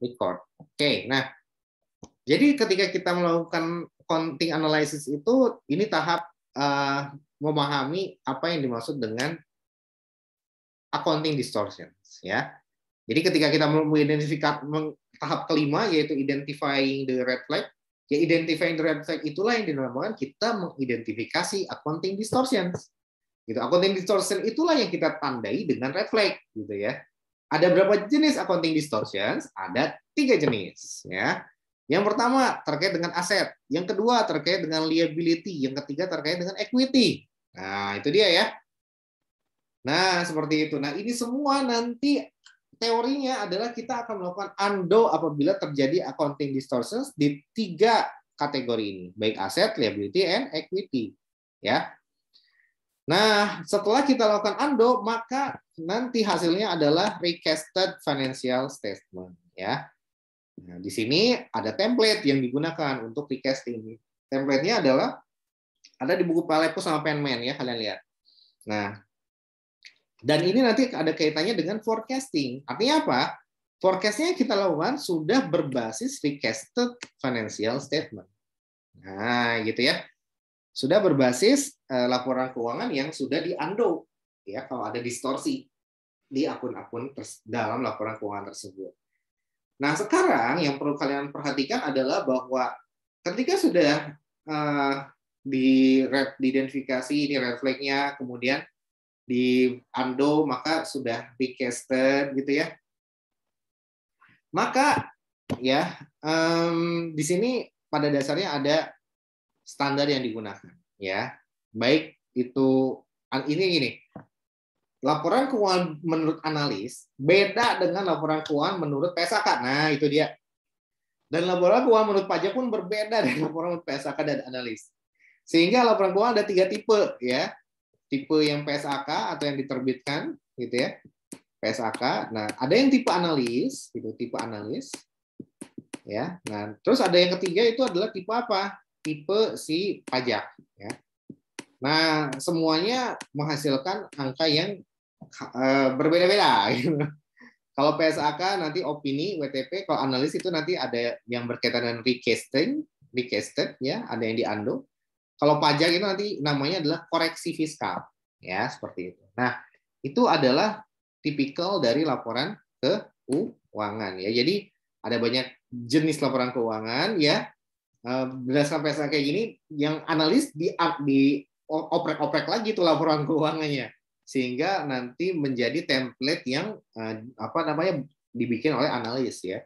record. Oke, nah jadi ketika kita melakukan counting analysis itu ini tahap uh, memahami apa yang dimaksud dengan accounting distortions ya. Jadi ketika kita mengidentifikasi tahap kelima yaitu identifying the red flag, ya identifying the red flag itulah yang dinamakan kita mengidentifikasi accounting distortions. Gitu. Accounting distortion itulah yang kita tandai dengan red flag gitu ya. Ada berapa jenis accounting distortions? Ada tiga jenis. Ya. Yang pertama terkait dengan aset, yang kedua terkait dengan liability, yang ketiga terkait dengan equity. Nah, itu dia ya. Nah, seperti itu. Nah, ini semua nanti teorinya adalah kita akan melakukan undo apabila terjadi accounting distortions di tiga kategori ini, baik aset, liability, and equity. Ya, Nah, setelah kita lakukan undo, maka nanti hasilnya adalah requested financial statement. Ya, nah, di sini ada template yang digunakan untuk recasting. Template-nya adalah ada di buku Palepo sama Penman ya kalian lihat. Nah, dan ini nanti ada kaitannya dengan forecasting. Artinya apa? Forecastnya kita lakukan sudah berbasis recasted financial statement. Nah, gitu ya sudah berbasis eh, laporan keuangan yang sudah di undo ya kalau ada distorsi di akun-akun dalam laporan keuangan tersebut. Nah sekarang yang perlu kalian perhatikan adalah bahwa ketika sudah eh, di red diidentifikasi ini red flagnya kemudian di undo maka sudah requested gitu ya maka ya um, di sini pada dasarnya ada standar yang digunakan ya baik itu ini ini laporan keuangan menurut analis beda dengan laporan keuangan menurut PSAK nah itu dia dan laporan keuangan menurut pajak pun berbeda dari laporan menurut PSAK dan analis sehingga laporan keuangan ada tiga tipe ya tipe yang PSAK atau yang diterbitkan gitu ya PSAK nah ada yang tipe analis itu tipe analis ya nah terus ada yang ketiga itu adalah tipe apa tipe si pajak. Ya. Nah, semuanya menghasilkan angka yang eh, berbeda-beda. Gitu. Kalau PSAK nanti opini WTP, kalau analis itu nanti ada yang berkaitan dengan recasting, recasted ya, ada yang di ando. Kalau pajak itu nanti namanya adalah koreksi fiskal, ya seperti itu. Nah, itu adalah tipikal dari laporan keuangan ya. Jadi ada banyak jenis laporan keuangan ya. Eh, berdasarkan PSL kayak gini, yang analis di di oprek-oprek lagi tuh laporan keuangannya sehingga nanti menjadi template yang eh, apa namanya dibikin oleh analis ya.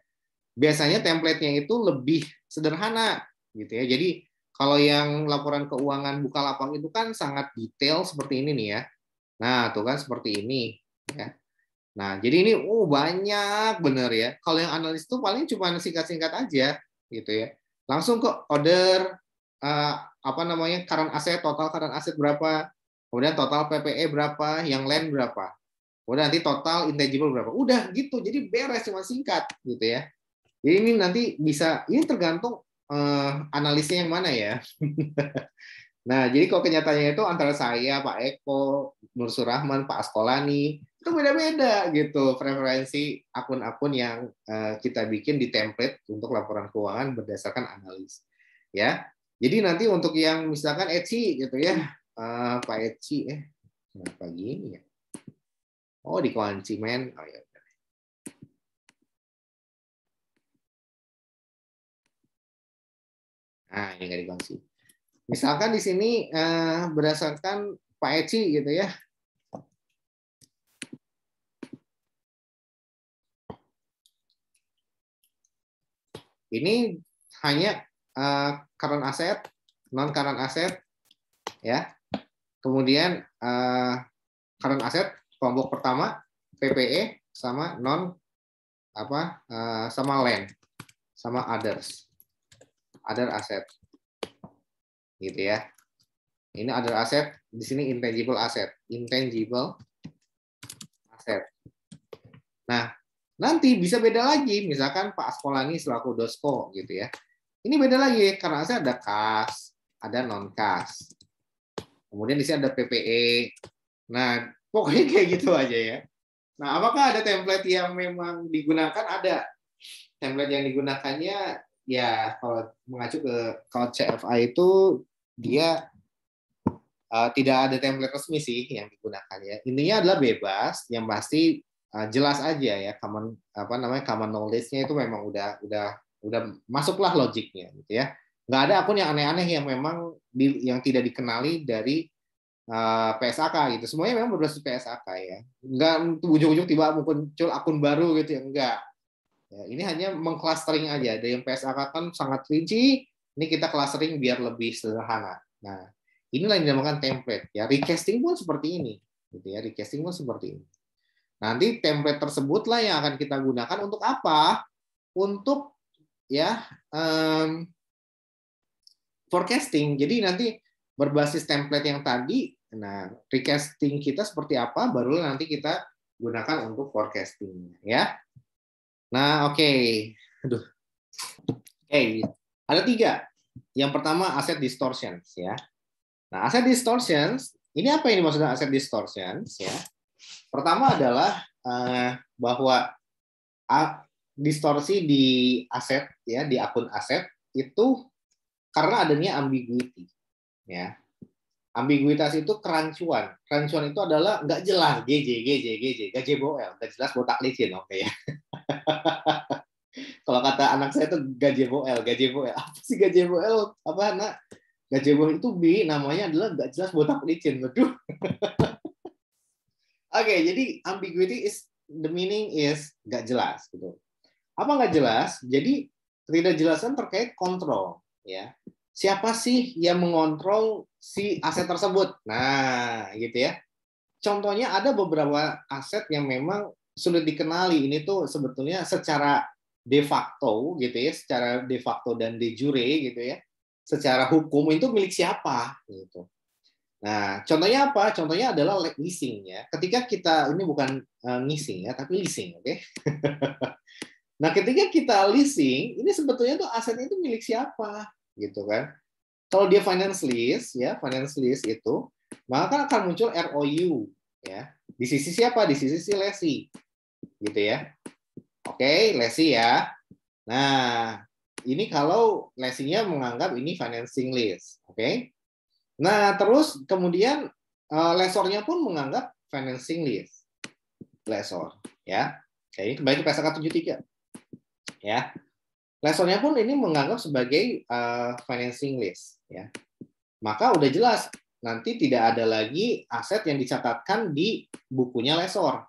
Biasanya template templatenya itu lebih sederhana gitu ya. Jadi kalau yang laporan keuangan lapang itu kan sangat detail seperti ini nih ya. Nah, tuh kan seperti ini ya. Nah, jadi ini oh banyak bener ya. Kalau yang analis itu paling cuma singkat-singkat aja gitu ya langsung kok order uh, apa namanya current aset total current aset berapa kemudian total PPE berapa yang land berapa kemudian nanti total intangible berapa udah gitu jadi beres cuma singkat gitu ya jadi ini nanti bisa ini tergantung uh, analisnya yang mana ya nah jadi kalau kenyataannya itu antara saya Pak Eko Nur Surahman Pak Askolani itu beda-beda gitu preferensi akun-akun yang uh, kita bikin di template untuk laporan keuangan berdasarkan analis ya jadi nanti untuk yang misalkan Etsy gitu ya uh, Pak Etsy eh kenapa gini ya oh di kunci men oh ya Nah, ini nggak dikunci. Misalkan di sini eh, berdasarkan Pak Eci gitu ya, Ini hanya uh, eh, current asset, non current asset, ya. Kemudian uh, eh, current asset kelompok pertama PPE sama non apa uh, sama land sama others other asset gitu ya ini other asset di sini intangible asset intangible asset nah Nanti bisa beda lagi, misalkan Pak Askolani selaku dosko gitu ya. Ini beda lagi karena saya ada kas, ada non kas. Kemudian di sini ada PPE. Nah, pokoknya kayak gitu aja ya. Nah, apakah ada template yang memang digunakan? Ada. Template yang digunakannya ya kalau mengacu ke kalau CFA itu dia uh, tidak ada template resmi sih yang digunakan ya. Intinya adalah bebas, yang pasti uh, jelas aja ya common apa namanya common knowledge-nya itu memang udah udah udah masuklah logiknya gitu ya nggak ada akun yang aneh-aneh yang memang di, yang tidak dikenali dari uh, eh, PSAK gitu semuanya memang berbasis PSAK ya nggak ujung-ujung tiba muncul akun baru gitu ya enggak ya, ini hanya mengclustering aja ada yang PSAK kan sangat rinci ini kita clustering biar lebih sederhana nah inilah yang dinamakan template ya recasting pun seperti ini gitu ya recasting pun seperti ini Nanti template tersebutlah yang akan kita gunakan untuk apa? Untuk ya um, forecasting. Jadi nanti berbasis template yang tadi, nah recasting kita seperti apa, Baru nanti kita gunakan untuk forecasting ya. Nah oke, okay. aduh, oke okay. ada tiga. Yang pertama aset distortions ya. Nah aset distortions ini apa ini maksudnya Aset distortions ya? Pertama adalah uh, bahwa a, distorsi di aset ya di akun aset itu karena adanya ambiguity ya. Ambiguitas itu kerancuan. Kerancuan itu adalah nggak jelas g g j j g j g j jebol nggak jelas botak licin oke okay, ya. Kalau kata anak saya itu gajeboel, l Apa sih l Apa anak? Gajeboel itu bi namanya adalah nggak jelas botak licin. Aduh okay, jadi ambiguity is the meaning is nggak jelas gitu. Apa nggak jelas? Jadi tidak ketidakjelasan terkait kontrol ya. Siapa sih yang mengontrol si aset tersebut? Nah, gitu ya. Contohnya ada beberapa aset yang memang sulit dikenali. Ini tuh sebetulnya secara de facto gitu ya, secara de facto dan de jure gitu ya. Secara hukum itu milik siapa gitu. Nah, contohnya apa? Contohnya adalah leasing ya. Ketika kita ini bukan uh, ngising ya, tapi leasing, oke? Okay? nah, ketika kita leasing, ini sebetulnya tuh aset itu milik siapa, gitu kan? Kalau dia finance lease ya, finance lease itu, maka kan akan muncul ROU ya. Di sisi siapa? Di sisi si lesi. Gitu ya. Oke, okay, lesi ya. Nah, ini kalau lesinya menganggap ini financing lease, oke? Okay? Nah, terus kemudian uh, lesornya pun menganggap financing lease lesor, ya. Jadi kembali ke PSK 73. Ya. Lesornya pun ini menganggap sebagai uh, financing lease, ya. Maka udah jelas nanti tidak ada lagi aset yang dicatatkan di bukunya lesor.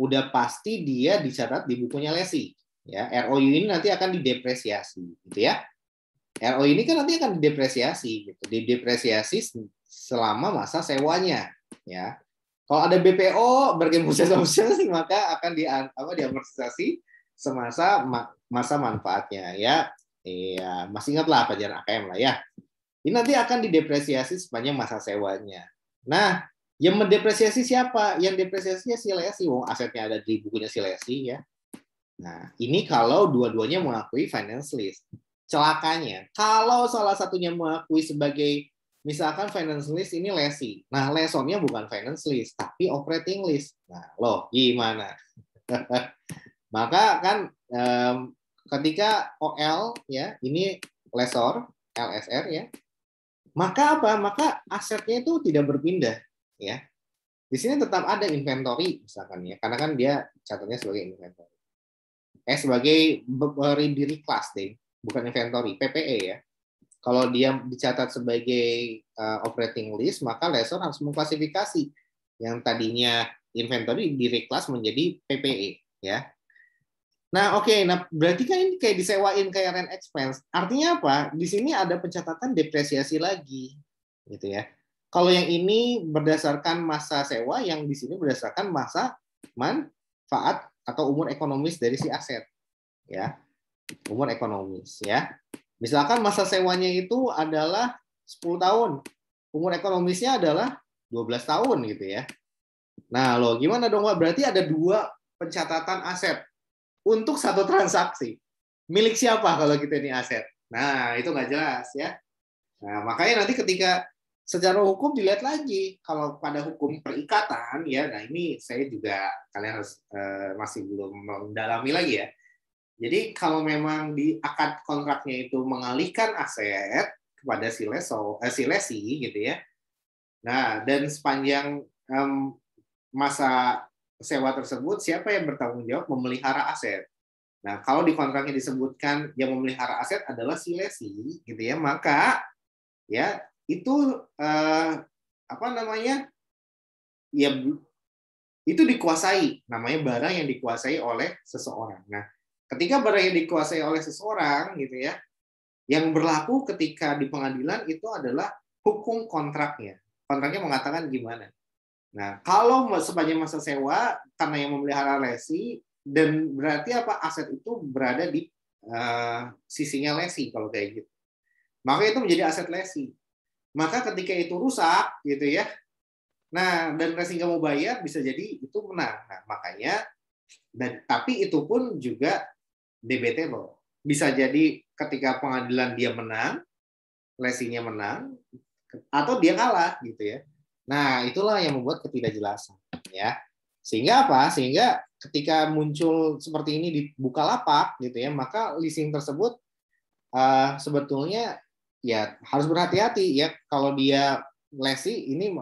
Udah pasti dia dicatat di bukunya lesi, ya. ROU ini nanti akan didepresiasi, gitu ya. RO ini kan nanti akan didepresiasi gitu. Didepresiasi selama masa sewanya ya. Kalau ada BPO bargain sosial, option maka akan di apa diamortisasi semasa ma, masa manfaatnya ya. Iya, masih ingatlah pelajaran AKM lah ya. Ini nanti akan didepresiasi sepanjang masa sewanya. Nah, yang mendepresiasi siapa? Yang depresiasinya si Lesi, wong asetnya ada di bukunya si Lesi ya. Nah, ini kalau dua-duanya mengakui finance list celakanya kalau salah satunya mengakui sebagai misalkan finance list ini lesi. Nah, lesonnya bukan finance list, tapi operating list. Nah, loh, gimana? Maka kan um, ketika OL ya, ini lesor, LSR ya. Maka apa? Maka asetnya itu tidak berpindah ya. Di sini tetap ada inventory misalkan ya, karena kan dia catatnya sebagai inventory. Eh sebagai berdiri class deh bukan inventory, PPE ya. Kalau dia dicatat sebagai uh, operating list, maka lessor harus mengklasifikasi yang tadinya inventory di direklas menjadi PPE ya. Nah, oke, okay. nah berarti kan ini kayak disewain kayak rent expense. Artinya apa? Di sini ada pencatatan depresiasi lagi, gitu ya. Kalau yang ini berdasarkan masa sewa, yang di sini berdasarkan masa manfaat atau umur ekonomis dari si aset, ya umur ekonomis ya. Misalkan masa sewanya itu adalah 10 tahun. Umur ekonomisnya adalah 12 tahun gitu ya. Nah, lo gimana dong Berarti ada dua pencatatan aset untuk satu transaksi. Milik siapa kalau kita ini aset? Nah, itu nggak jelas ya. Nah, makanya nanti ketika secara hukum dilihat lagi kalau pada hukum perikatan ya nah ini saya juga kalian harus eh, masih belum mendalami lagi ya jadi kalau memang di akad kontraknya itu mengalihkan aset kepada si leso, eh, si lesi gitu ya. Nah, dan sepanjang um, masa sewa tersebut siapa yang bertanggung jawab memelihara aset? Nah, kalau di kontraknya disebutkan yang memelihara aset adalah si lesi gitu ya, maka ya itu uh, apa namanya? ya itu dikuasai, namanya barang yang dikuasai oleh seseorang. Nah, Ketika barang yang dikuasai oleh seseorang gitu ya, yang berlaku ketika di pengadilan itu adalah hukum kontraknya. Kontraknya mengatakan gimana. Nah, kalau sepanjang masa sewa karena yang memelihara lesi dan berarti apa aset itu berada di uh, sisinya lesi kalau kayak gitu. Maka itu menjadi aset lesi. Maka ketika itu rusak gitu ya. Nah, dan lesi nggak mau bayar bisa jadi itu menang. Nah, makanya dan tapi itu pun juga debatable. Bisa jadi ketika pengadilan dia menang, lesinya menang, atau dia kalah gitu ya. Nah, itulah yang membuat ketidakjelasan ya. Sehingga apa? Sehingga ketika muncul seperti ini di Bukalapak gitu ya, maka leasing tersebut uh, sebetulnya ya harus berhati-hati ya kalau dia lesi ini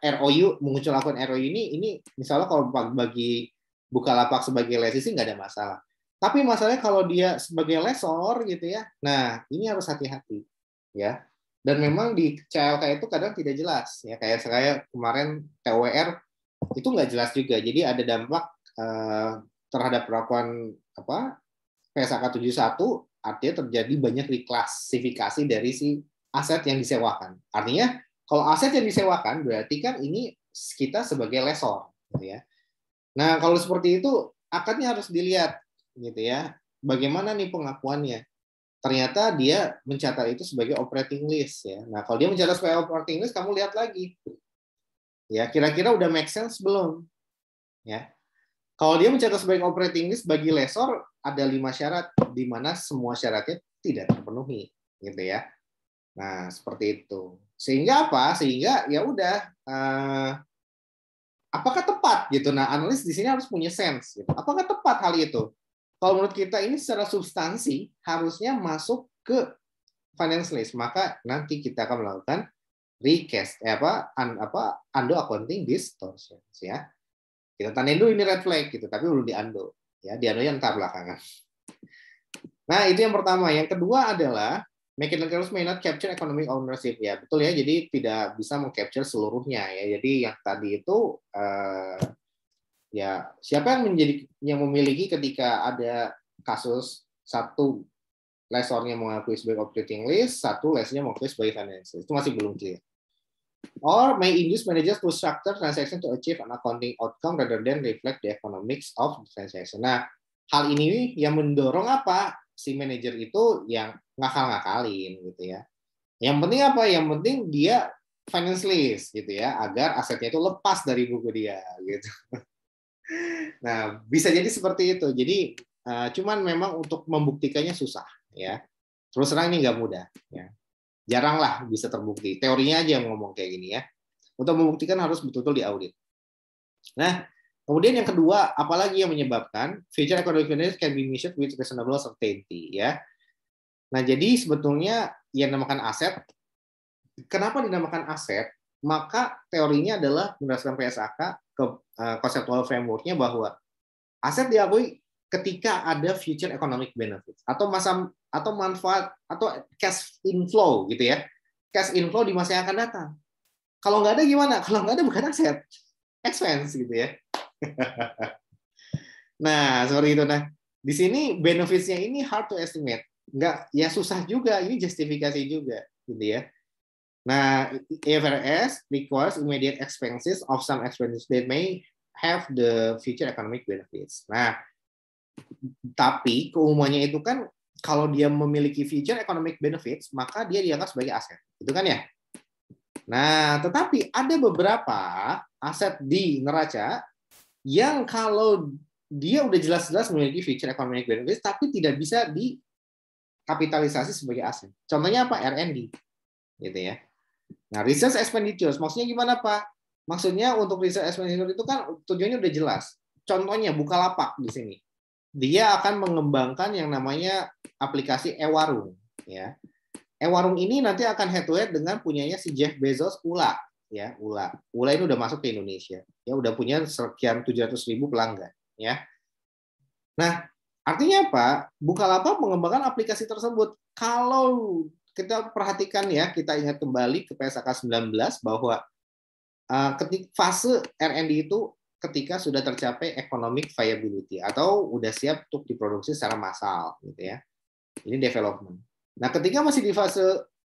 ROU muncul akun ROU ini ini misalnya kalau bagi Bukalapak sebagai lesi sih nggak ada masalah. Tapi masalahnya kalau dia sebagai lesor gitu ya, nah ini harus hati-hati ya. Dan memang di CLK itu kadang tidak jelas ya kayak saya kemarin TWR e itu nggak jelas juga. Jadi ada dampak eh, terhadap perlakuan apa PSAK 71 artinya terjadi banyak reklasifikasi dari si aset yang disewakan. Artinya kalau aset yang disewakan berarti kan ini kita sebagai lesor gitu ya. Nah, kalau seperti itu akadnya harus dilihat gitu ya. Bagaimana nih pengakuannya? Ternyata dia mencatat itu sebagai operating list ya. Nah, kalau dia mencatat sebagai operating list, kamu lihat lagi. Ya, kira-kira udah make sense belum? Ya. Kalau dia mencatat sebagai operating list bagi lesor ada lima syarat di mana semua syaratnya tidak terpenuhi, gitu ya. Nah, seperti itu. Sehingga apa? Sehingga ya udah uh, apakah tepat gitu. Nah, analis di sini harus punya sense gitu. Apakah tepat hal itu? Kalau menurut kita ini secara substansi harusnya masuk ke finance list, maka nanti kita akan melakukan recast eh, apa un, apa undo accounting distortions ya. Kita tandain dulu ini red flag gitu, tapi belum di undo ya, di undo yang belakangan. Nah, itu yang pertama. Yang kedua adalah making the may not capture economic ownership ya betul ya jadi tidak bisa mengcapture seluruhnya ya jadi yang tadi itu eh, ya siapa yang menjadi yang memiliki ketika ada kasus satu lesornya mengakui sebagai operating list, satu lesnya mengakui sebagai financial. Itu masih belum clear. Or may induce managers to structure transaction to achieve an accounting outcome rather than reflect the economics of the transaction. Nah, hal ini yang mendorong apa si manager itu yang ngakal-ngakalin gitu ya. Yang penting apa? Yang penting dia finance list gitu ya, agar asetnya itu lepas dari buku dia gitu nah, bisa jadi seperti itu. Jadi uh, cuman memang untuk membuktikannya susah ya. Terus terang ini nggak mudah ya. Jaranglah bisa terbukti. Teorinya aja yang ngomong kayak gini ya. Untuk membuktikan harus betul-betul diaudit. Nah, kemudian yang kedua, apalagi yang menyebabkan future economic benefits can be measured with reasonable certainty ya. Nah, jadi sebetulnya yang dinamakan aset kenapa dinamakan aset? Maka teorinya adalah berdasarkan PSAK ke uh, eh, konseptual frameworknya bahwa aset diakui ketika ada future economic benefits atau masa atau manfaat atau cash inflow gitu ya cash inflow di masa yang akan datang kalau nggak ada gimana kalau nggak ada bukan aset expense gitu ya nah seperti itu nah di sini benefitsnya ini hard to estimate nggak ya susah juga ini justifikasi juga gitu ya Nah, IFRS e requires immediate expenses of some expenses that may have the future economic benefits. Nah, tapi keumumannya itu kan kalau dia memiliki future economic benefits, maka dia dianggap sebagai aset. Itu kan ya? Nah, tetapi ada beberapa aset di neraca yang kalau dia udah jelas-jelas memiliki future economic benefits, tapi tidak bisa dikapitalisasi sebagai aset. Contohnya apa? R&D, Gitu ya. Nah, research expenditures maksudnya gimana, Pak? Maksudnya untuk research expenditures itu kan tujuannya udah jelas. Contohnya Bukalapak di sini. Dia akan mengembangkan yang namanya aplikasi e-warung, ya. E-warung ini nanti akan head to head dengan punyanya si Jeff Bezos Ula, ya, Ula. Ula ini udah masuk ke Indonesia. Ya, udah punya sekian ratus ribu pelanggan, ya. Nah, artinya apa? Bukalapak mengembangkan aplikasi tersebut. Kalau kita perhatikan ya, kita ingat kembali ke PSAK 19 bahwa uh, fase R&D itu ketika sudah tercapai economic viability atau udah siap untuk diproduksi secara massal gitu ya. Ini development. Nah, ketika masih di fase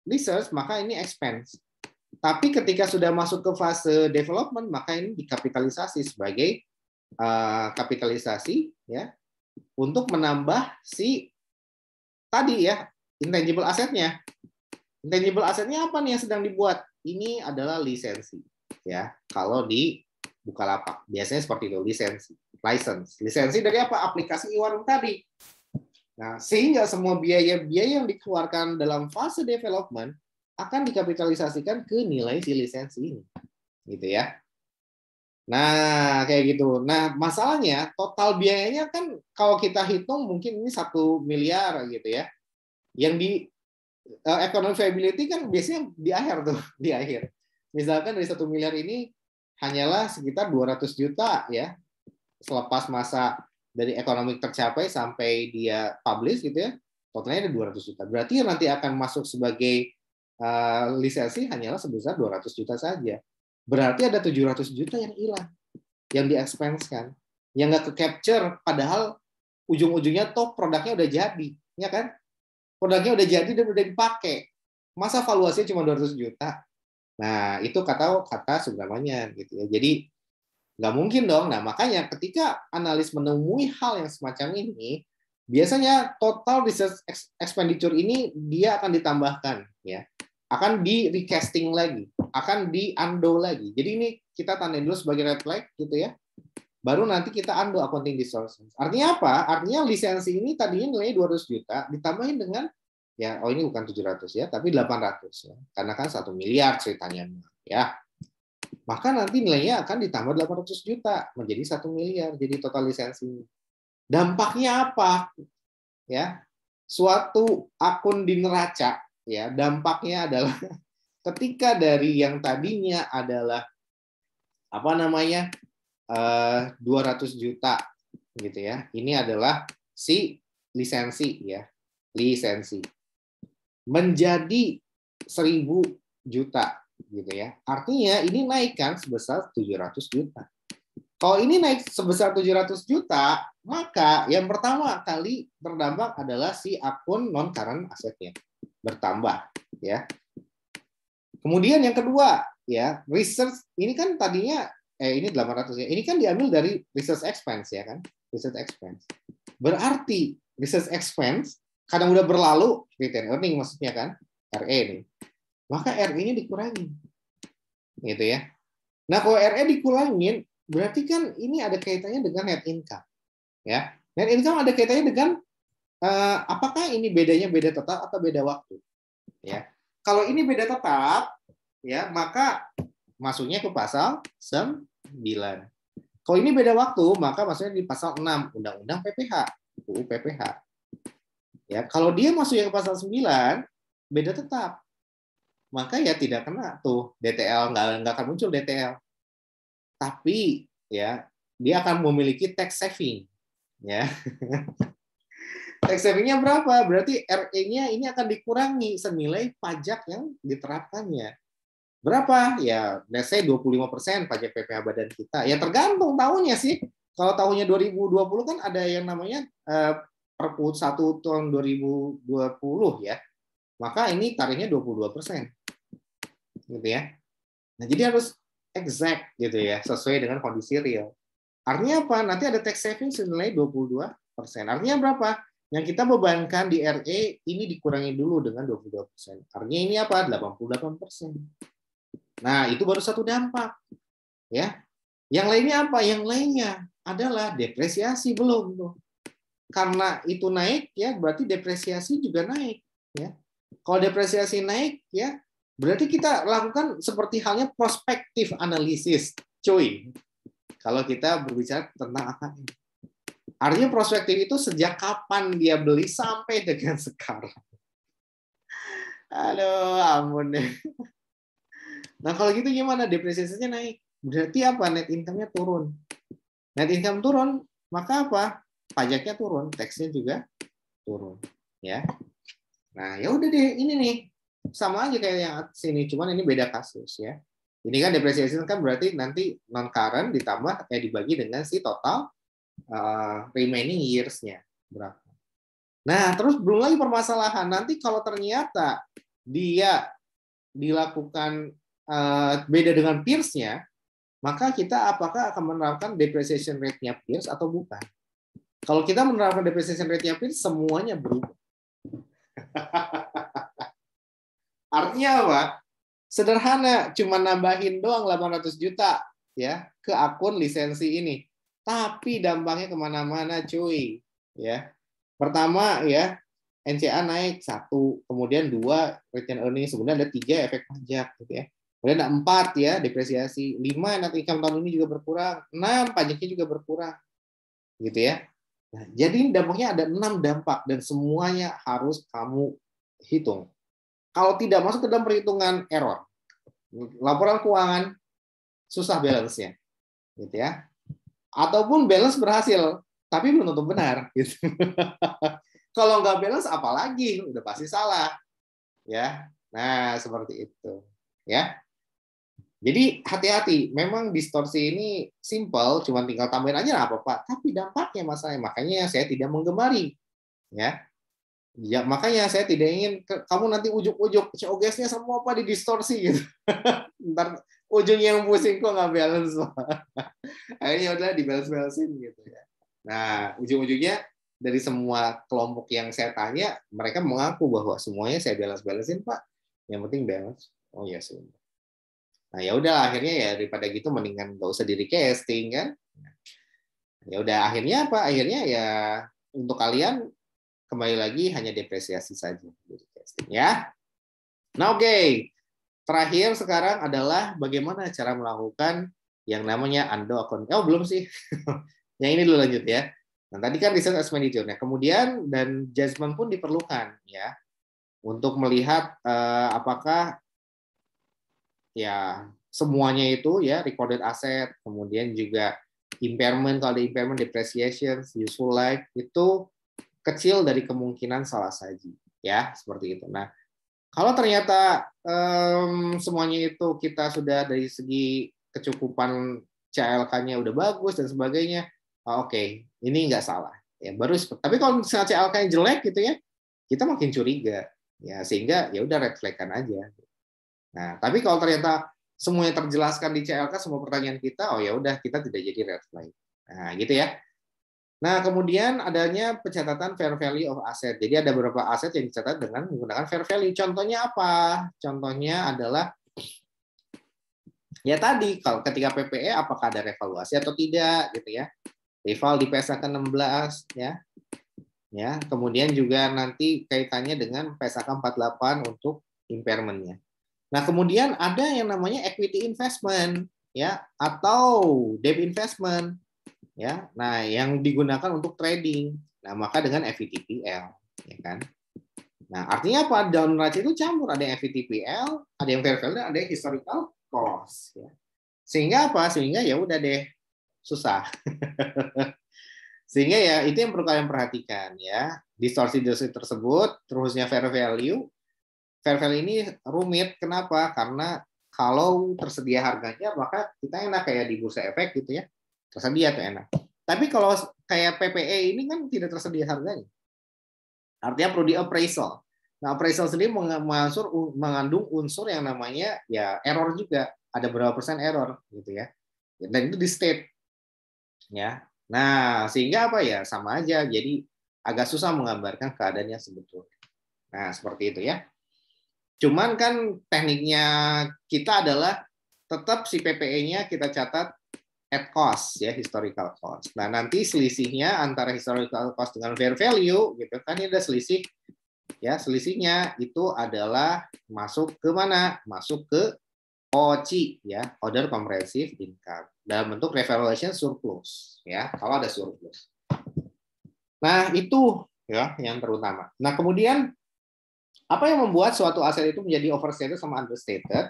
research maka ini expense. Tapi ketika sudah masuk ke fase development maka ini dikapitalisasi sebagai uh, kapitalisasi ya untuk menambah si tadi ya intangible asetnya. Intangible asetnya apa nih yang sedang dibuat? Ini adalah lisensi. Ya, kalau di Bukalapak biasanya seperti itu lisensi, license. Lisensi dari apa? Aplikasi e-warung tadi. Nah, sehingga semua biaya-biaya yang dikeluarkan dalam fase development akan dikapitalisasikan ke nilai si lisensi ini. Gitu ya. Nah, kayak gitu. Nah, masalahnya total biayanya kan kalau kita hitung mungkin ini satu miliar gitu ya yang di uh, economic viability kan biasanya di akhir tuh di akhir misalkan dari satu miliar ini hanyalah sekitar 200 juta ya selepas masa dari ekonomi tercapai sampai dia publish gitu ya totalnya ada 200 juta berarti yang nanti akan masuk sebagai uh, lisensi hanyalah sebesar 200 juta saja berarti ada 700 juta yang hilang yang kan yang nggak ke capture padahal ujung-ujungnya top produknya udah jadi ya kan produknya udah jadi dan udah dipakai. Masa valuasinya cuma 200 juta? Nah, itu kata kata sebenarnya gitu ya. Jadi nggak mungkin dong. Nah, makanya ketika analis menemui hal yang semacam ini, biasanya total research expenditure ini dia akan ditambahkan ya. Akan di recasting lagi, akan di undo lagi. Jadi ini kita tandain dulu sebagai red flag gitu ya baru nanti kita undo accounting distortions. Artinya apa? Artinya lisensi ini tadinya nilainya 200 juta ditambahin dengan ya oh ini bukan 700 ya, tapi 800 ya. Karena kan 1 miliar ceritanya ya. Maka nanti nilainya akan ditambah 800 juta menjadi 1 miliar jadi total lisensi Dampaknya apa? Ya. Suatu akun di neraca ya, dampaknya adalah ketika dari yang tadinya adalah apa namanya? 200 eh, juta gitu ya. Ini adalah si lisensi ya, lisensi. Menjadi 1000 juta gitu ya. Artinya ini naik kan sebesar 700 juta. Kalau ini naik sebesar 700 juta, maka yang pertama kali terdampak adalah si akun non current asetnya bertambah ya. Kemudian yang kedua ya, research ini kan tadinya eh ini 800 ya. Ini kan diambil dari research expense ya kan? Research expense. Berarti research expense kadang udah berlalu return earning maksudnya kan? RE ini. Maka re ini dikurangi. Gitu ya. Nah, kalau RE dikurangin, berarti kan ini ada kaitannya dengan net income. Ya. Net income ada kaitannya dengan eh, apakah ini bedanya beda tetap atau beda waktu. Ya. Kalau ini beda tetap, ya, maka masuknya ke pasal sem 9. Kalau ini beda waktu, maka maksudnya di pasal 6 Undang-Undang PPH, UU PPH. Ya, kalau dia masuk yang pasal 9, beda tetap. Maka ya tidak kena tuh DTL nggak nggak akan muncul DTL. Tapi ya dia akan memiliki tax saving ya. tax savingnya berapa? Berarti RE-nya ini akan dikurangi senilai pajak yang diterapkannya. Berapa? Ya, let's say 25% pajak PPh badan kita. Ya tergantung tahunnya sih. Kalau tahunnya 2020 kan ada yang namanya eh, Perpu 1 tahun 2020 ya. Maka ini tarifnya 22%. Gitu ya. Nah, jadi harus exact gitu ya, sesuai dengan kondisi real. Artinya apa? Nanti ada tax saving senilai 22%. Artinya berapa? Yang kita bebankan di RE ini dikurangi dulu dengan 22%. Artinya ini apa? 88%. Nah, itu baru satu dampak. Ya. Yang lainnya apa? Yang lainnya adalah depresiasi belum tuh. Karena itu naik ya, berarti depresiasi juga naik, ya. Kalau depresiasi naik ya, berarti kita lakukan seperti halnya prospektif analisis, cuy. Kalau kita berbicara tentang AKM. Artinya prospektif itu sejak kapan dia beli sampai dengan sekarang. halo ampun Nah kalau gitu gimana? Depresiasinya naik. Berarti apa? Net income-nya turun. Net income turun, maka apa? Pajaknya turun, teksnya juga turun. Ya. Nah ya udah deh, ini nih sama aja kayak yang sini, cuman ini beda kasus ya. Ini kan depresiasi kan berarti nanti non current ditambah eh dibagi dengan si total uh, remaining years-nya berapa. Nah, terus belum lagi permasalahan nanti kalau ternyata dia dilakukan uh, beda dengan peers peersnya, maka kita apakah akan menerapkan depreciation rate-nya peers atau bukan? Kalau kita menerapkan depreciation rate-nya peers, semuanya berubah. Artinya apa? Sederhana, cuma nambahin doang 800 juta ya ke akun lisensi ini. Tapi dampaknya kemana-mana, cuy. Ya, pertama ya NCA naik satu, kemudian dua return earning, sebenarnya ada tiga efek pajak, gitu ya. Kemudian ada empat ya depresiasi, lima net income tahun ini juga berkurang, enam pajaknya juga berkurang, gitu ya. Nah, jadi dampaknya ada enam dampak dan semuanya harus kamu hitung. Kalau tidak masuk ke dalam perhitungan error, laporan keuangan susah balance ya gitu ya. Ataupun balance berhasil, tapi menutup benar, gitu. Kalau nggak balance, apalagi udah pasti salah, ya. Nah seperti itu, ya. Jadi hati-hati, memang distorsi ini simple, cuma tinggal tambahin aja lah apa Tapi dampaknya masalahnya, makanya saya tidak menggemari. Ya, Ya, makanya saya tidak ingin ke, kamu nanti ujuk-ujuk COGS-nya semua apa di distorsi gitu. Ntar ujungnya yang pusing kok nggak balance. Akhirnya udah di balance balancein gitu ya. Nah, ujung-ujungnya dari semua kelompok yang saya tanya, mereka mengaku bahwa semuanya saya balance balancein pak. Yang penting balance. Oh iya sudah. Nah ya udah akhirnya ya daripada gitu mendingan nggak usah di casting kan. Nah, ya udah akhirnya apa? Akhirnya ya untuk kalian kembali lagi hanya depresiasi saja di recasting ya. Nah oke. Okay. Terakhir sekarang adalah bagaimana cara melakukan yang namanya undo account. Oh belum sih. yang ini dulu lanjut ya. Nah tadi kan research expenditure. -nya. kemudian dan judgment pun diperlukan ya untuk melihat uh, apakah ya semuanya itu ya recorded asset, kemudian juga impairment kalau ada impairment depreciation, useful life itu kecil dari kemungkinan salah saji ya seperti itu. Nah kalau ternyata um, semuanya itu kita sudah dari segi kecukupan CLK-nya udah bagus dan sebagainya, oh, oke okay, ini nggak salah ya baru tapi kalau misalnya CLK-nya jelek gitu ya kita makin curiga ya sehingga ya udah refleksikan aja Nah, tapi kalau ternyata semuanya terjelaskan di CLK semua pertanyaan kita, oh ya udah kita tidak jadi red flag. Nah, gitu ya. Nah, kemudian adanya pencatatan fair value of asset. Jadi ada beberapa aset yang dicatat dengan menggunakan fair value. Contohnya apa? Contohnya adalah ya tadi kalau ketika PPE apakah ada revaluasi atau tidak gitu ya. Rival di PSK 16 ya. Ya, kemudian juga nanti kaitannya dengan PSK 48 untuk impairmentnya. Nah, kemudian ada yang namanya equity investment ya atau debt investment ya. Nah, yang digunakan untuk trading. Nah, maka dengan FVTPL e ya kan. Nah, artinya apa? Down itu campur, ada yang FVTPL, e ada yang fair value, ada yang historical cost ya. Sehingga apa? Sehingga ya udah deh susah. Sehingga ya itu yang perlu kalian perhatikan ya. Distorsi-distorsi tersebut terusnya fair value fair ini rumit. Kenapa? Karena kalau tersedia harganya maka kita enak kayak di bursa efek gitu ya. Tersedia tuh enak. Tapi kalau kayak PPE ini kan tidak tersedia harganya. Artinya perlu di appraisal. Nah, appraisal sendiri mengansur, mengandung unsur yang namanya ya error juga. Ada berapa persen error gitu ya. Dan itu di state. Ya. Nah, sehingga apa ya? Sama aja. Jadi agak susah menggambarkan keadaannya sebetulnya. Nah, seperti itu ya. Cuman kan tekniknya kita adalah tetap si PPE-nya kita catat at cost ya historical cost. Nah nanti selisihnya antara historical cost dengan fair value gitu kan ini ada selisih ya selisihnya itu adalah masuk ke mana? Masuk ke OCI ya order comprehensive income dalam bentuk revaluation surplus ya kalau ada surplus. Nah itu ya yang terutama. Nah kemudian apa yang membuat suatu aset itu menjadi overstated sama understated?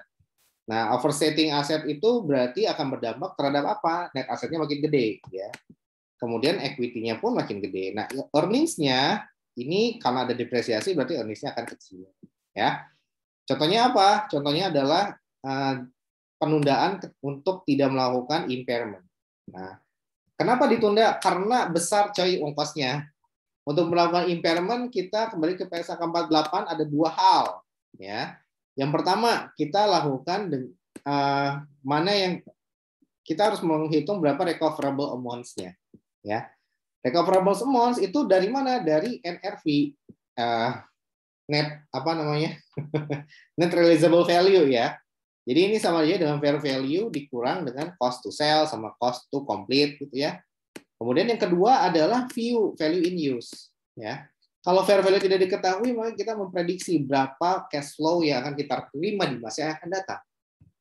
Nah, overstating aset itu berarti akan berdampak terhadap apa? Net asetnya makin gede, ya. Kemudian equity-nya pun makin gede. Nah, earnings-nya ini karena ada depresiasi berarti earnings-nya akan kecil, ya. Contohnya apa? Contohnya adalah eh, penundaan untuk tidak melakukan impairment. Nah, kenapa ditunda? Karena besar coy ongkosnya. Untuk melakukan impairment kita kembali ke PSAK 48 ada dua hal ya. Yang pertama kita lakukan uh, mana yang kita harus menghitung berapa recoverable amounts-nya ya. Recoverable amounts itu dari mana? Dari NRV uh, eh, net apa namanya? net realizable value ya. Jadi ini sama aja dengan fair value dikurang dengan cost to sell sama cost to complete gitu ya. Kemudian yang kedua adalah view value in use. Ya, kalau fair value tidak diketahui maka kita memprediksi berapa cash flow yang akan kita terima di masa yang akan datang.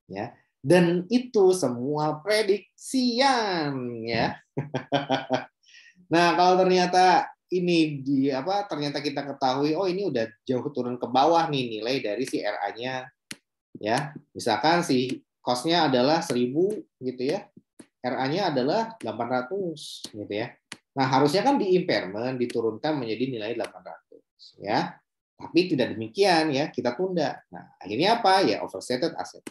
Ya, dan itu semua prediksian. Ya. nah kalau ternyata ini di apa ternyata kita ketahui oh ini udah jauh turun ke bawah nih nilai dari si RA-nya ya misalkan si costnya adalah 1000 gitu ya RA-nya adalah 800 gitu ya. Nah, harusnya kan di impairment diturunkan menjadi nilai 800 ya. Tapi tidak demikian ya, kita tunda. Nah, akhirnya apa? Ya overstated asset.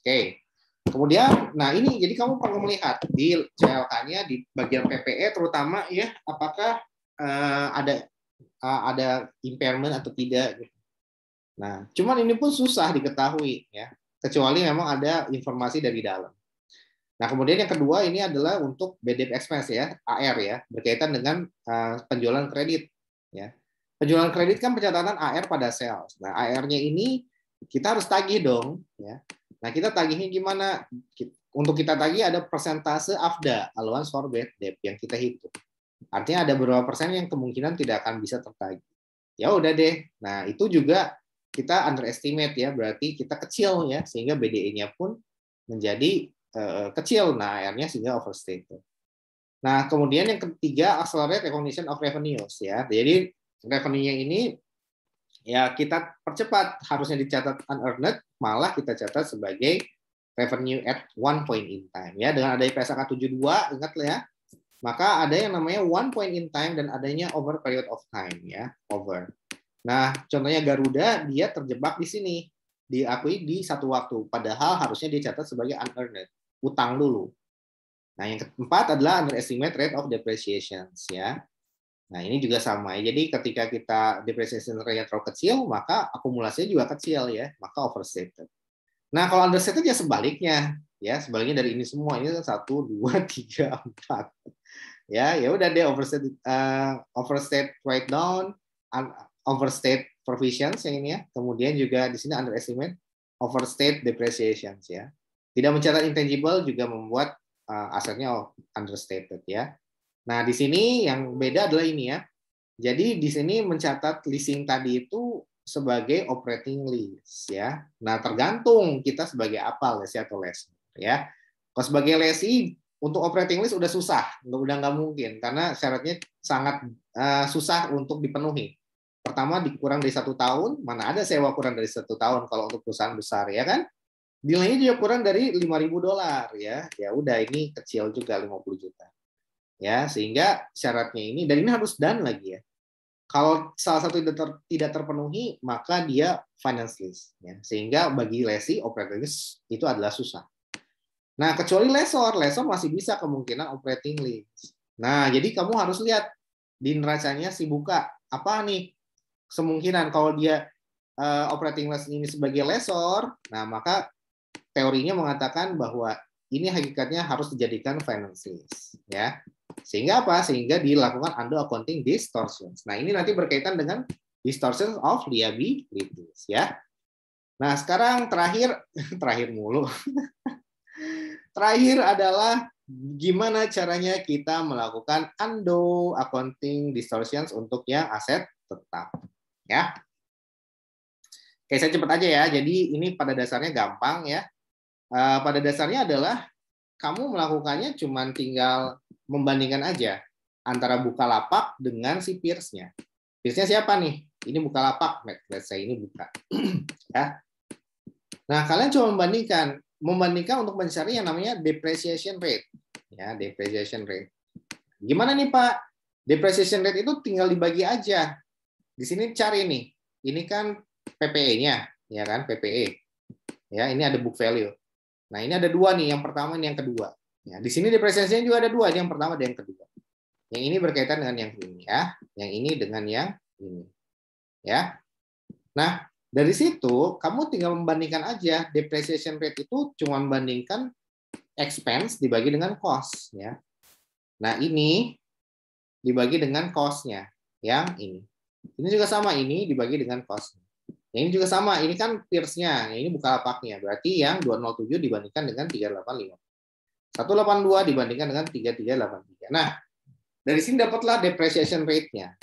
Oke. Kemudian nah ini jadi kamu perlu melihat di CLK-nya di bagian PPE terutama ya apakah uh, ada uh, ada impairment atau tidak gitu. Nah, cuman ini pun susah diketahui ya, kecuali memang ada informasi dari dalam. Nah, kemudian yang kedua ini adalah untuk BDP expense ya, AR ya, berkaitan dengan uh, penjualan kredit ya. Penjualan kredit kan pencatatan AR pada sales. Nah, AR-nya ini kita harus tagih dong ya. Nah, kita tagihnya gimana? Untuk kita tagih ada persentase AFDA, allowance for bad debt yang kita hitung. Artinya ada beberapa persen yang kemungkinan tidak akan bisa tertagih. Ya udah deh. Nah, itu juga kita underestimate ya, berarti kita kecil ya sehingga BDE-nya pun menjadi Eh, kecil, nah akhirnya sehingga overstated. Nah kemudian yang ketiga accelerate recognition of revenues ya. Jadi revenue ini ya kita percepat harusnya dicatat unearned malah kita catat sebagai revenue at one point in time ya dengan adanya PSK 72 ingat ya maka ada yang namanya one point in time dan adanya over period of time ya over nah contohnya Garuda dia terjebak di sini diakui di satu waktu padahal harusnya dicatat sebagai unearned utang dulu. Nah, yang keempat adalah underestimate rate of depreciation ya. Nah, ini juga sama. Ya. Jadi ketika kita depreciation rate terlalu kecil, maka akumulasinya juga kecil ya, maka overstated. Nah, kalau understated ya sebaliknya ya, sebaliknya dari ini semua ini kan satu dua tiga empat Ya, ya udah deh overstated uh, eh, overstate write down, overstate provisions yang ini ya. Kemudian juga di sini underestimate overstate depreciation ya. Tidak mencatat intangible juga membuat uh, asetnya understated ya. Nah, di sini yang beda adalah ini ya. Jadi di sini mencatat leasing tadi itu sebagai operating lease ya. Nah, tergantung kita sebagai apa lesi atau les. ya. Kalau sebagai lesi untuk operating lease udah susah, udah nggak mungkin karena syaratnya sangat uh, susah untuk dipenuhi. Pertama dikurang dari satu tahun, mana ada sewa kurang dari satu tahun kalau untuk perusahaan besar ya kan? nilainya juga kurang dari 5.000 dolar ya. Ya udah ini kecil juga 50 juta. Ya, sehingga syaratnya ini dan ini harus dan lagi ya. Kalau salah satu tidak, ter, tidak terpenuhi, maka dia finance list. Ya. Sehingga bagi lesi, operating list itu adalah susah. Nah, kecuali lesor. Lesor masih bisa kemungkinan operating list. Nah, jadi kamu harus lihat di neracanya si buka. Apa nih kemungkinan kalau dia uh, operating list ini sebagai lesor, nah maka teorinya mengatakan bahwa ini hakikatnya harus dijadikan finances, ya. Sehingga apa? Sehingga dilakukan under accounting distortions. Nah, ini nanti berkaitan dengan distortions of liabilities, ya. Nah, sekarang terakhir terakhir mulu. terakhir adalah gimana caranya kita melakukan undo accounting distortions untuk yang aset tetap ya. Oke, saya cepat aja ya. Jadi ini pada dasarnya gampang ya. Eh, pada dasarnya adalah kamu melakukannya cuma tinggal membandingkan aja antara Bukalapak dengan si Pierce-nya. Pierce-nya siapa nih? Ini Bukalapak, let's say ini buka. ya. Nah, kalian cuma membandingkan, membandingkan untuk mencari yang namanya depreciation rate. Ya, depreciation rate. Gimana nih, Pak? Depreciation rate itu tinggal dibagi aja. Di sini cari nih. Ini kan PPE-nya, ya kan? PPE. Ya, ini ada book value. Nah, ini ada dua nih, yang pertama dan yang kedua. Ya, di sini presensinya juga ada dua, yang pertama dan yang kedua. Yang ini berkaitan dengan yang ini ya, yang ini dengan yang ini. Ya. Nah, dari situ kamu tinggal membandingkan aja depreciation rate itu cuma membandingkan expense dibagi dengan cost ya. Nah, ini dibagi dengan cost-nya yang ini. Ini juga sama ini dibagi dengan cost. -nya. Ini juga sama, ini kan peersnya, ini buka lapaknya. Berarti yang 207 dibandingkan dengan 385. 182 dibandingkan dengan 3383. Nah, dari sini dapatlah depreciation rate-nya.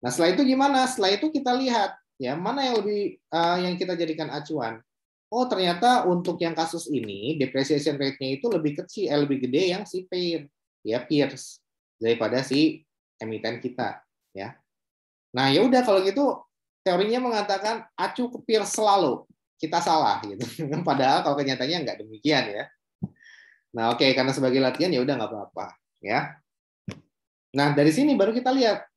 Nah, setelah itu gimana? Setelah itu kita lihat ya mana yang lebih uh, yang kita jadikan acuan. Oh, ternyata untuk yang kasus ini depreciation rate-nya itu lebih kecil, eh, lebih gede yang si peer, ya peers daripada si emiten kita, ya. Nah, ya udah kalau gitu teorinya mengatakan acu ke selalu kita salah gitu. Padahal kalau kenyataannya nggak demikian ya. Nah oke okay, karena sebagai latihan ya udah nggak apa-apa ya. Nah dari sini baru kita lihat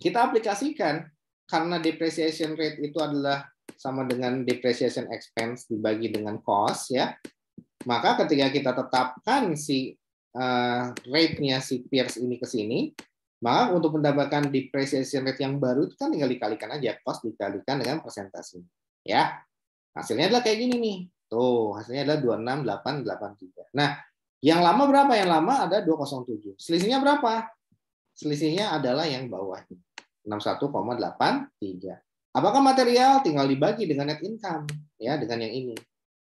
kita aplikasikan karena depreciation rate itu adalah sama dengan depreciation expense dibagi dengan cost ya. Maka ketika kita tetapkan si uh, rate-nya si Pierce ini ke sini, maka untuk mendapatkan depreciation rate yang baru itu kan tinggal dikalikan aja cost dikalikan dengan persentase. Ya. Hasilnya adalah kayak gini nih. Tuh, hasilnya adalah 26883. Nah, yang lama berapa? Yang lama ada 207. Selisihnya berapa? Selisihnya adalah yang bawah ini. 61,83. Apakah material tinggal dibagi dengan net income ya dengan yang ini.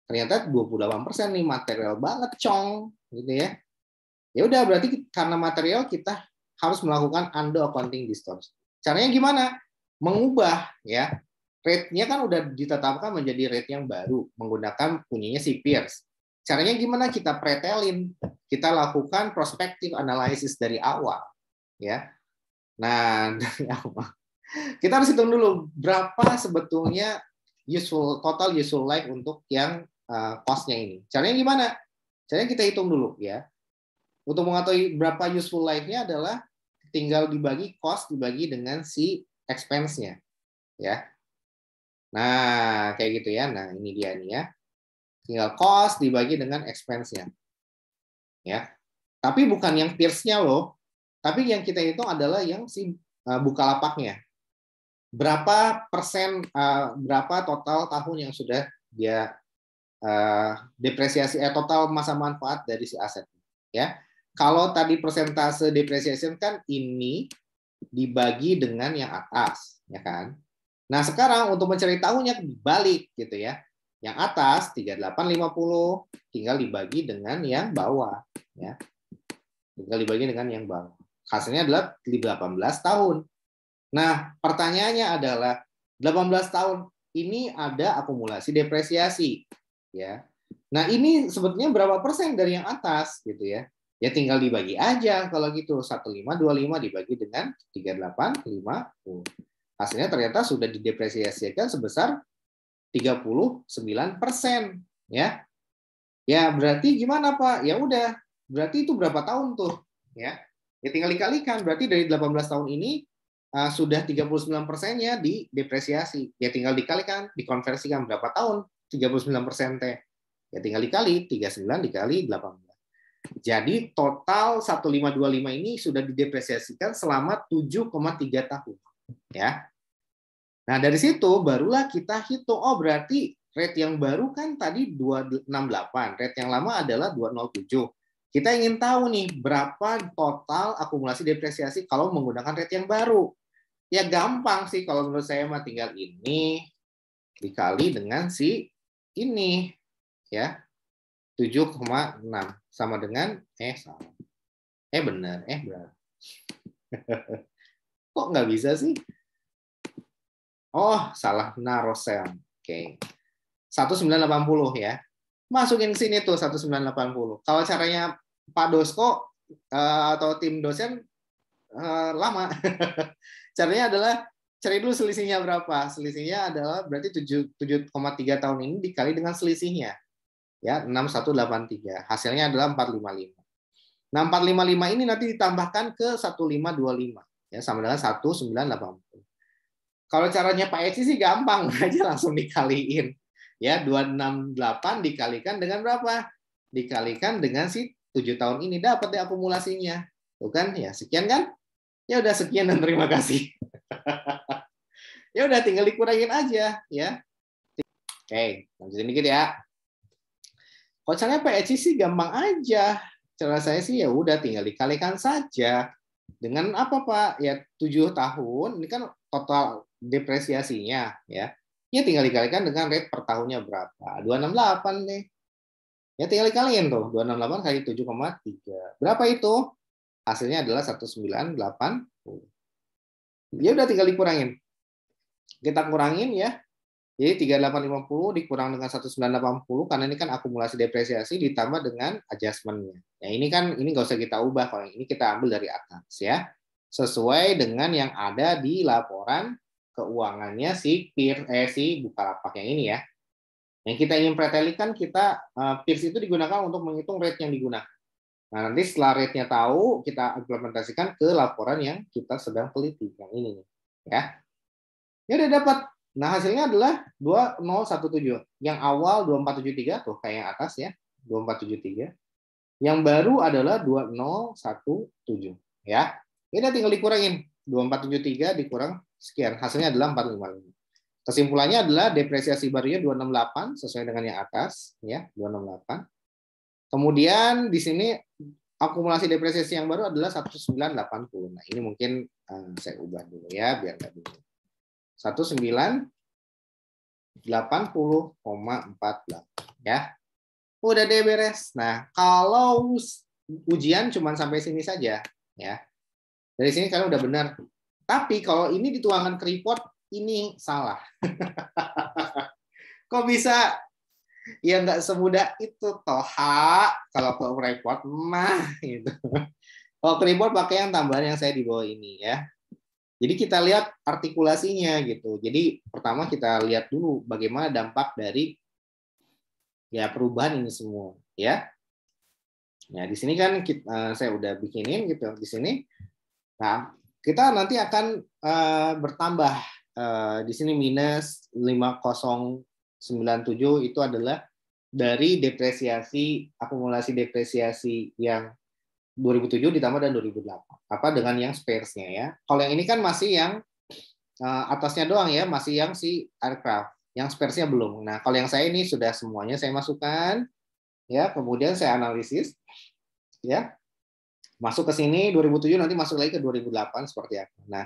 Ternyata 28% nih material banget cong gitu ya. Ya udah berarti karena material kita harus melakukan under accounting distortion. Caranya gimana? Mengubah ya. Rate-nya kan udah ditetapkan menjadi rate yang baru menggunakan punyanya si Pierce. Caranya gimana? Kita pretelin, kita lakukan prospective analysis dari awal, ya. Nah, dari awal. Kita harus hitung dulu berapa sebetulnya useful total useful life untuk yang eh, cost-nya ini. Caranya gimana? Caranya kita hitung dulu ya. Untuk mengetahui berapa useful life-nya adalah tinggal dibagi cost dibagi dengan si expense-nya. Ya. Nah, kayak gitu ya. Nah, ini dia nih ya. Tinggal cost dibagi dengan expense-nya. Ya. Tapi bukan yang peers-nya loh. Tapi yang kita hitung adalah yang si buka eh, Bukalapaknya. Berapa persen eh, berapa total tahun yang sudah dia eh, depresiasi eh, total masa manfaat dari si aset ya kalau tadi persentase depreciation kan ini dibagi dengan yang atas, ya kan? Nah, sekarang untuk mencari tahunnya balik gitu ya. Yang atas 3850 tinggal dibagi dengan yang bawah, ya. Tinggal dibagi dengan yang bawah. Hasilnya adalah 18 tahun. Nah, pertanyaannya adalah 18 tahun ini ada akumulasi depresiasi, ya. Nah, ini sebetulnya berapa persen dari yang atas gitu ya? Ya tinggal dibagi aja kalau gitu. 1525 dibagi dengan 3850. Hasilnya ternyata sudah didepresiasikan sebesar 39%, ya. Ya, berarti gimana, Pak? Ya udah, berarti itu berapa tahun tuh, ya? Ya tinggal dikalikan. Berarti dari 18 tahun ini uh, sudah 39 persennya di depresiasi. Ya tinggal dikalikan, dikonversikan berapa tahun? 39 persen teh. Ya tinggal dikali, 39 dikali 18. Jadi total 1525 ini sudah didepresiasikan selama 7,3 tahun. Ya. Nah, dari situ barulah kita hitung oh berarti rate yang baru kan tadi 268, rate yang lama adalah 207. Kita ingin tahu nih berapa total akumulasi depresiasi kalau menggunakan rate yang baru. Ya gampang sih kalau menurut saya mah tinggal ini dikali dengan si ini ya 7,6 sama dengan eh sama. Eh benar, eh benar. Kok nggak bisa sih? Oh, salah narosel. Oke. Okay. 1980 ya. Masukin sini tuh 1980. Kalau caranya Pak Dosko eh, atau tim dosen eh, lama. caranya adalah cari dulu selisihnya berapa. Selisihnya adalah berarti 7,3 tahun ini dikali dengan selisihnya ya 6183. Hasilnya adalah 455. Nah, 455 ini nanti ditambahkan ke 1525 ya sama dengan 1980. Kalau caranya Pak Eci sih gampang aja langsung dikaliin. Ya, 268 dikalikan dengan berapa? Dikalikan dengan si 7 tahun ini dapat deh ya akumulasinya. Tuh kan? Ya, sekian kan? Ya udah sekian dan terima kasih. ya udah tinggal dikurangin aja ya. Oke, lanjutin dikit ya. Kalau PHC sih gampang aja. Cara saya sih ya udah tinggal dikalikan saja. Dengan apa Pak? Ya tujuh tahun ini kan total depresiasinya ya. Ya tinggal dikalikan dengan rate per tahunnya berapa? 268 nih. Ya tinggal dikalikan tuh 268 kali 7,3. Berapa itu? Hasilnya adalah 1980. Ya udah tinggal dikurangin. Kita kurangin ya jadi 3850 dikurang dengan 1980 karena ini kan akumulasi depresiasi ditambah dengan adjustmentnya. Ya ini kan ini nggak usah kita ubah kalau ini kita ambil dari atas ya sesuai dengan yang ada di laporan keuangannya si peer eh si bukalapak yang ini ya. Yang kita ingin pretelikan kita uh, peers itu digunakan untuk menghitung rate yang digunakan. Nah, nanti setelah rate-nya tahu, kita implementasikan ke laporan yang kita sedang teliti yang ini nih, ya. Ya udah dapat Nah, hasilnya adalah 2017. Yang awal 2473 tuh kayak yang atas ya, 2473. Yang baru adalah 2017 ya. Ini tinggal dikurangin 2473 dikurang sekian, hasilnya adalah 455. Kesimpulannya adalah depresiasi barunya 268 sesuai dengan yang atas ya, 268. Kemudian di sini akumulasi depresiasi yang baru adalah 1980. Nah, ini mungkin uh, saya ubah dulu ya biar enggak bingung. 1980,48 ya. Udah deh beres. Nah, kalau ujian cuma sampai sini saja ya. Dari sini kalian udah benar. Tapi kalau ini dituangkan ke report ini salah. Kok bisa? Ya nggak semudah itu toha kalau ke report mah gitu. Kalau ke report pakai yang tambahan yang saya di bawah ini ya. Jadi kita lihat artikulasinya gitu. Jadi pertama kita lihat dulu bagaimana dampak dari ya perubahan ini semua ya. Nah, di sini kan kita, eh, saya udah bikinin gitu di sini. Nah, kita nanti akan uh, bertambah uh, di sini minus 5097 itu adalah dari depresiasi akumulasi depresiasi yang 2007 ditambah dan 2008 apa dengan yang sparesnya ya. Kalau yang ini kan masih yang uh, atasnya doang ya, masih yang si aircraft, yang sparesnya belum. Nah kalau yang saya ini sudah semuanya saya masukkan, ya kemudian saya analisis, ya masuk ke sini 2007 nanti masuk lagi ke 2008 seperti apa. Nah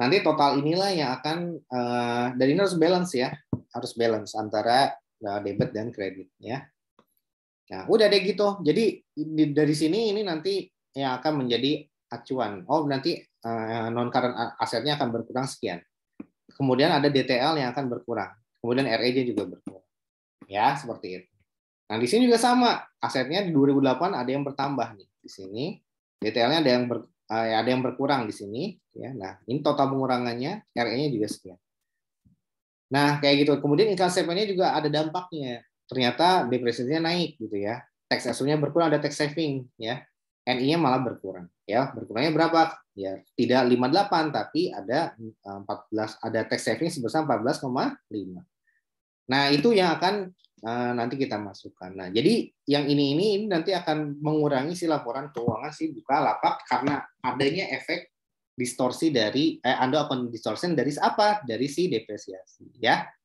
nanti total inilah yang akan uh, dan ini harus balance ya, harus balance antara uh, debit dan kredit ya. Nah udah deh gitu. Jadi dari sini ini nanti yang akan menjadi acuan. Oh, nanti uh, eh, non current asetnya akan berkurang sekian. Kemudian ada DTL yang akan berkurang. Kemudian REJ juga berkurang. Ya, seperti itu. Nah, di sini juga sama. Asetnya di 2008 ada yang bertambah nih di sini. DTL-nya ada yang uh, ada yang berkurang di sini ya. Nah, ini total pengurangannya RE-nya juga sekian. Nah, kayak gitu. Kemudian income statement-nya juga ada dampaknya. Ternyata depresiasinya naik gitu ya. Tax asset-nya berkurang ada tax saving ya NI-nya malah berkurang ya berkurangnya berapa ya tidak 58 tapi ada 14 eh, ada tax saving sebesar 14,5 nah itu yang akan eh, nanti kita masukkan nah jadi yang ini ini ini nanti akan mengurangi si laporan keuangan si buka lapak karena adanya efek distorsi dari eh, ando open distortion dari apa dari si depresiasi ya